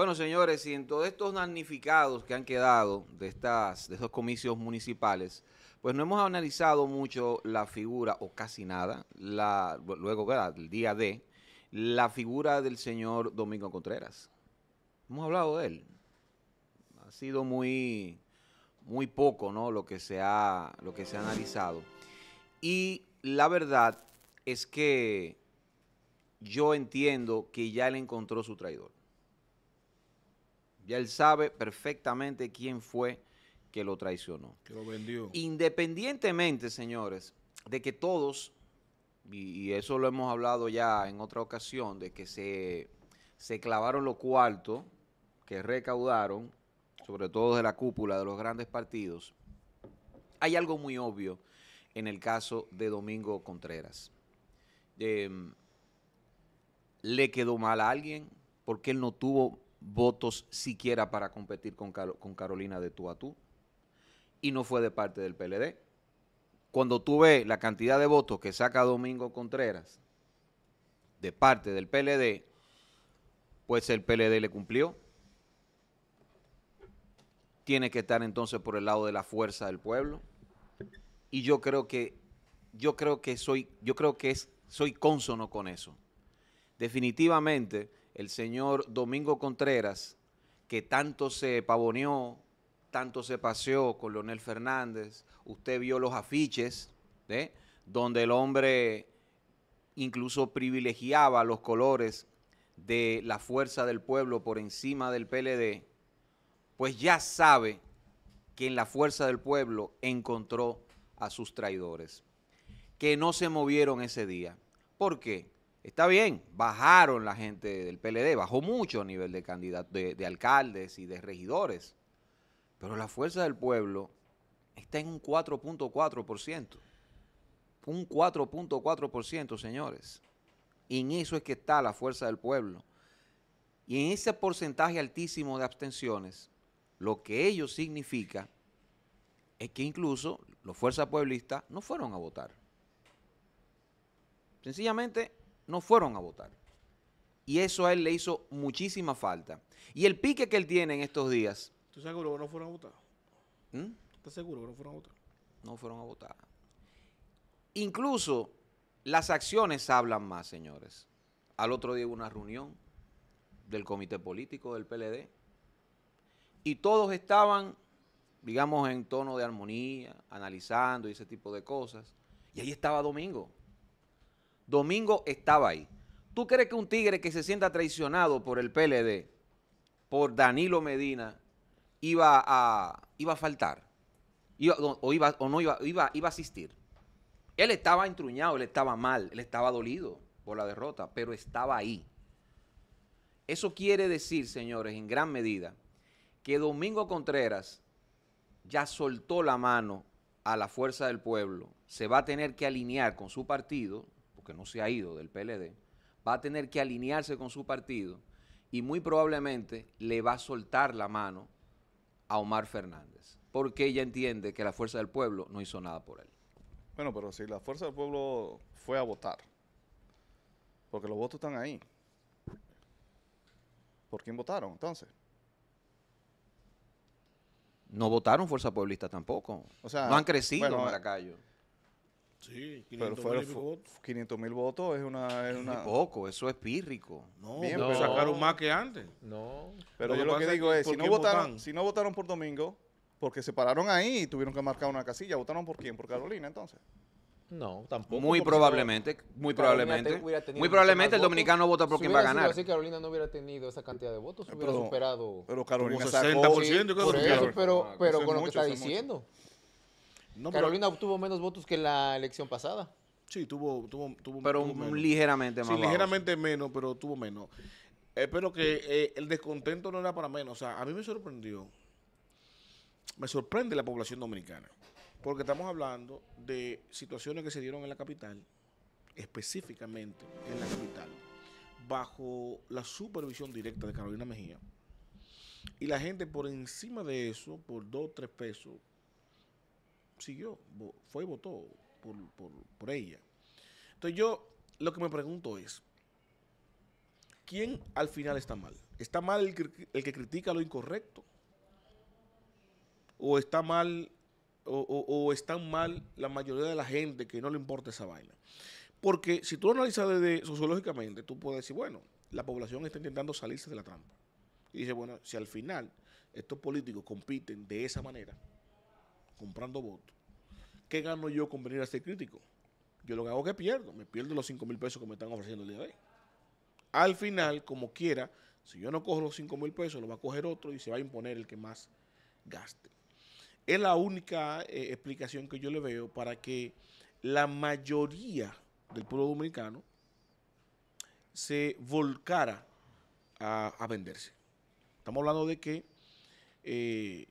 Bueno, señores, y en todos estos damnificados que han quedado de, estas, de estos comicios municipales, pues no hemos analizado mucho la figura, o casi nada, la, luego ¿verdad? el día de, la figura del señor Domingo Contreras. Hemos hablado de él. Ha sido muy, muy poco ¿no? lo, que se ha, lo que se ha analizado. Y la verdad es que yo entiendo que ya él encontró su traidor. Ya él sabe perfectamente quién fue que lo traicionó. Que lo vendió. Independientemente, señores, de que todos, y, eso lo hemos hablado ya en otra ocasión, de que se, se clavaron los cuartos que recaudaron, sobre todo de la cúpula de los grandes partidos, hay algo muy obvio en el caso de Domingo Contreras. Em, ¿Le quedó mal a alguien? porque él no tuvo votos siquiera para competir con, Carolina de tú a tú. Y no fue de parte del PLD. Cuando tú ves la cantidad de votos que saca Domingo Contreras de parte del PLD, pues el PLD le cumplió. Tiene que estar entonces por el lado de la fuerza del pueblo. Y yo creo que yo creo que soy yo creo que es, soy cónsono con eso. Definitivamente el señor Domingo Contreras, que tanto se pavoneó, tanto se paseó con Leonel Fernández. Usted vio los afiches, donde el hombre incluso privilegiaba los colores de la fuerza del pueblo por encima del PLD, pues ya sabe que en la fuerza del pueblo encontró a sus traidores, que no se movieron ese día. ¿Por qué? Está bien, bajaron la gente del PLD, bajó mucho a nivel de, de, alcaldes y de regidores, pero la fuerza del pueblo está en un 4.4%. Un 4.4%, señores. Y en eso es que está la fuerza del pueblo. Y en ese porcentaje altísimo de abstenciones, lo que ello significa es que incluso los fuerzas pueblistas no fueron a votar. Sencillamente no fueron a votar. Y eso a él le hizo muchísima falta. Y el pique que él tiene en estos días. ¿Tú seguro que no fueron a votar? ¿Mm? ¿Estás seguro que no fueron a votar? No fueron a votar. Incluso las acciones hablan más, señores. Al otro día hubo una reunión del comité político del PLD y todos estaban, digamos, en tono de armonía, analizando y ese tipo de cosas. Y ahí estaba Domingo, Domingo estaba ahí. ¿Tú crees que un tigre que se sienta traicionado por el PLD, por Danilo Medina, iba a, iba a faltar? o, iba, o no iba, iba, iba a asistir. Él estaba entruñado, él estaba mal, él estaba dolido por la derrota, pero estaba ahí. Eso quiere decir, señores, en gran medida, que Domingo Contreras ya soltó la mano a la fuerza del pueblo, se va a tener que alinear con su partido, que no se ha ido del PLD, va a tener que alinearse con su partido y muy probablemente le va a soltar la mano a Omar Fernández, porque ella entiende que la Fuerza del Pueblo no hizo nada por él. Bueno, pero si la Fuerza del Pueblo fue a votar, porque los votos están ahí, ¿por quién votaron entonces? No votaron Fuerza Pueblista tampoco. O sea, no han crecido en Sí, 500 mil votos. mil votos es una... Es poco, eso es pírrico. No, sacaron más que antes. No. Pero yo lo que digo es, si no, votaron, si no votaron por Domingo, porque se pararon ahí y tuvieron que marcar una casilla, ¿votaron por quién? ¿Por Carolina entonces? No, tampoco. Muy probablemente, muy probablemente. muy probablemente el dominicano vota por quien va a ganar. Si Carolina no hubiera tenido esa cantidad de votos, hubiera superado. Pero Carolina 60%, pero, ah, pero, con lo que está diciendo. Carolina obtuvo menos votos que la elección pasada. Sí, tuvo, tuvo, tuvo Pero ligeramente más. Sí, ligeramente menos, pero tuvo menos. Espero que eh, el descontento no era para menos. O sea, a mí me sorprendió. Me sorprende la población dominicana. Porque estamos hablando de situaciones que se dieron en la capital, específicamente en la capital, bajo la supervisión directa de Carolina Mejía. Y la gente por encima de eso, por dos, tres pesos, siguió, fue y votó por, ella. Entonces yo lo que me pregunto es, ¿quién al final está mal? ¿Está mal el que, critica lo incorrecto? ¿O está mal o, están mal la mayoría de la gente que no le importa esa vaina? Porque si tú analizas desde sociológicamente, tú puedes decir, bueno, la población está intentando salirse de la trampa. Y dice, bueno, si al final estos políticos compiten de esa manera, comprando votos, ¿qué gano yo con venir a ser crítico? Yo lo que hago es que pierdo, me pierdo los 5 mil pesos que me están ofreciendo el día de hoy. Al final, como quiera, si yo no cojo los 5 mil pesos, lo va a coger otro y se va a imponer el que más gaste. Es la única eh, explicación que yo le veo para que la mayoría del pueblo dominicano se volcara a, venderse. Estamos hablando de que eh,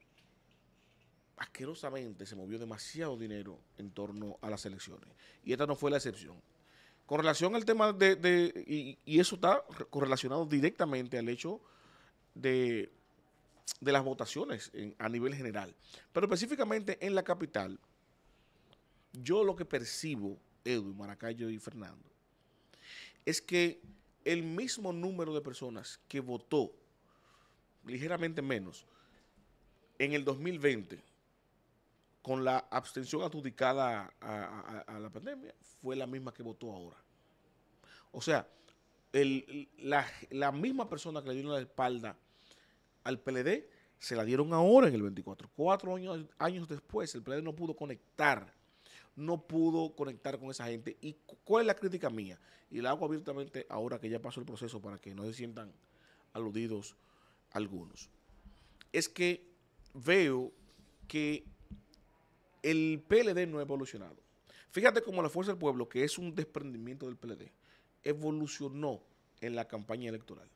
asquerosamente se movió demasiado dinero en torno a las elecciones. Y esta no fue la excepción. Con relación al tema de... y, eso está correlacionado directamente al hecho de, de las votaciones a nivel general. Pero específicamente en la capital, yo lo que percibo, Edwin, Maracayo y Fernando, es que el mismo número de personas que votó, ligeramente menos, en el 2020 con la abstención adjudicada a, la pandemia fue la misma que votó ahora. O sea, la, misma persona que le dieron la espalda al PLD se la dieron ahora en el 24. Cuatro años, años después, el PLD no pudo conectar, no pudo conectar con esa gente. ¿Y cuál es la crítica mía? Y la hago abiertamente ahora que ya pasó el proceso para que no se sientan aludidos algunos. Es que veo que el PLD no ha evolucionado. Fíjate cómo la Fuerza del Pueblo, que es un desprendimiento del PLD, evolucionó en la campaña electoral.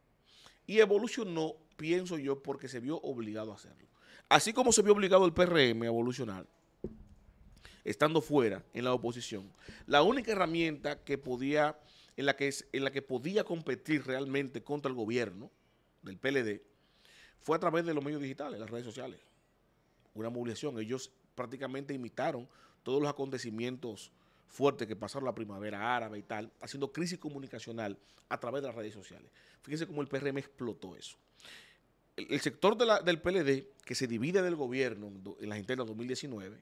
Y evolucionó, pienso yo, porque se vio obligado a hacerlo. Así como se vio obligado el PRM a evolucionar, estando fuera en la oposición, la única herramienta que podía, en la que, en la que podía competir realmente contra el gobierno del PLD fue a través de los medios digitales, las redes sociales. Una movilización. Ellos prácticamente imitaron todos los acontecimientos fuertes que pasaron la primavera árabe y tal, haciendo crisis comunicacional a través de las redes sociales. Fíjense cómo el PRM explotó eso. El, sector del PLD, que se divide del gobierno en las internas 2019,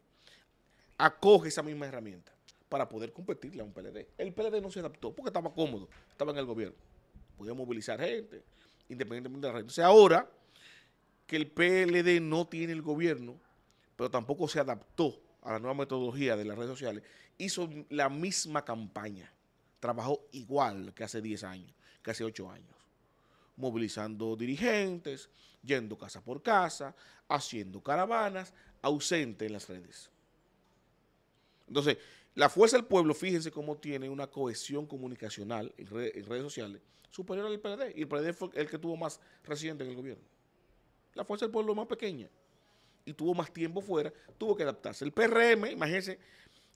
acoge esa misma herramienta para poder competirle a un PLD. El PLD no se adaptó porque estaba cómodo, estaba en el gobierno. Podía movilizar gente, independientemente de la red. Entonces ahora que el PLD no tiene el gobierno, pero tampoco se adaptó a la nueva metodología de las redes sociales, hizo la misma campaña. Trabajó igual que hace 10 años, que hace 8 años. Movilizando dirigentes, yendo casa por casa, haciendo caravanas, ausente en las redes. Entonces, la fuerza del pueblo, fíjense cómo tiene una cohesión comunicacional en, redes sociales superior al PLD. Y el PLD fue el que tuvo más reciente en el gobierno. La fuerza del pueblo es más pequeña y tuvo más tiempo fuera, tuvo que adaptarse. El PRM, imagínense,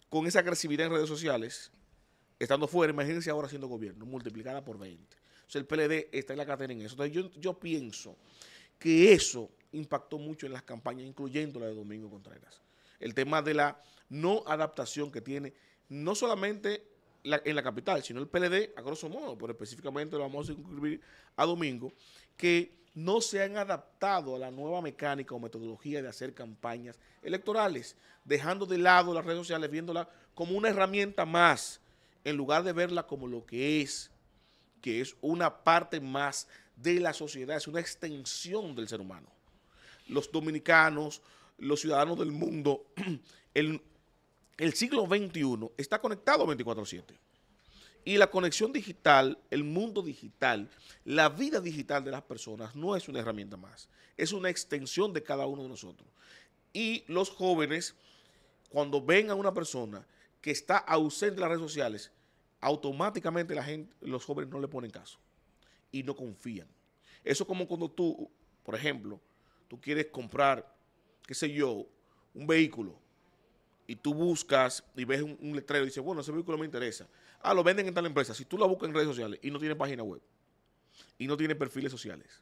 con esa agresividad en redes sociales, estando fuera, imagínense ahora siendo gobierno, multiplicada por 20. O sea, el PLD está en la cadena en eso. Entonces yo, pienso que eso impactó mucho en las campañas, incluyendo la de Domingo Contreras. El tema de la no adaptación que tiene, no solamente en la capital, sino el PLD, a grosso modo, pero específicamente lo vamos a incluir a Domingo, que no se han adaptado a la nueva mecánica o metodología de hacer campañas electorales, dejando de lado las redes sociales, viéndola como una herramienta más, en lugar de verla como lo que es, que es una parte más de la sociedad, es una extensión del ser humano. Los dominicanos, los ciudadanos del mundo, el, el siglo XXI está conectado 24-7. Y la conexión digital, el mundo digital, la vida digital de las personas no es una herramienta más, es una extensión de cada uno de nosotros. Y los jóvenes, cuando ven a una persona que está ausente de las redes sociales, automáticamente la gente, los jóvenes no le ponen caso y no confían. Eso es como cuando tú, por ejemplo, tú quieres comprar, qué sé yo, un vehículo y tú buscas y ves un, un letrero y dices, bueno, ese vehículo me interesa Ah, lo venden en tal empresa. Si tú la buscas en redes sociales y no tiene página web y no tiene perfiles sociales,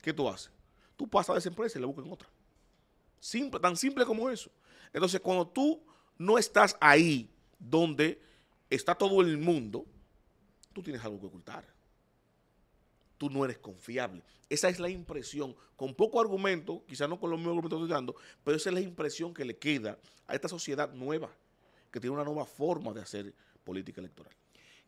¿qué tú haces? Tú pasas de esa empresa y la buscas en otra. tan simple como eso. Entonces, cuando tú no estás ahí donde está todo el mundo, tú tienes algo que ocultar. Tú no eres confiable. Esa es la impresión, con poco argumento, quizás no con los mismos argumentos que estoy dando, pero esa es la impresión que le queda a esta sociedad nueva, que tiene una nueva forma de hacer política electoral.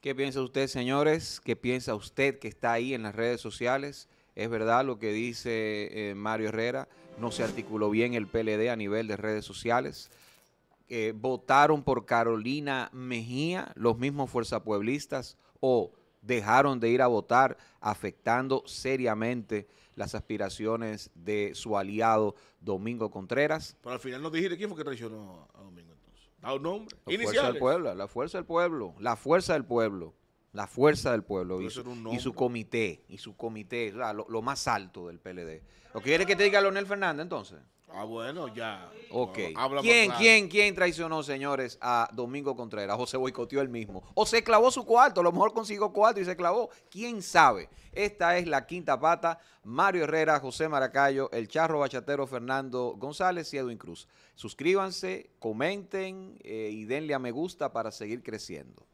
¿Qué piensa usted, señores? ¿Qué piensa usted que está ahí en las redes sociales? Es verdad lo que dice eh, Mario Herrera, no se articuló bien el PLD a nivel de redes sociales. Eh, votaron por Carolina Mejía, los mismos fuerza pueblistas, o dejaron de ir a votar, afectando seriamente las aspiraciones de su aliado Domingo Contreras. Pero al final no dijiste quién fue que traicionó a Domingo. A nombre. La Fuerza del pueblo, la fuerza del pueblo, la fuerza del pueblo, la fuerza del pueblo y su, comité, y su comité, lo, más alto del PLD. ¿Lo quiere que te diga Leonel Fernández entonces? Ah, bueno, ya. Ok. ¿Quién, quién, quién traicionó, señores, a Domingo Contreras? O se boicoteó él mismo. O se clavó su cuarto, a lo mejor consiguió cuarto y se clavó. ¿Quién sabe? Esta es la quinta pata. Mario Herrera, José Maracayo, el charro bachatero Fernando González y Edwin Cruz. Suscríbanse, comenten eh, y denle a me gusta para seguir creciendo.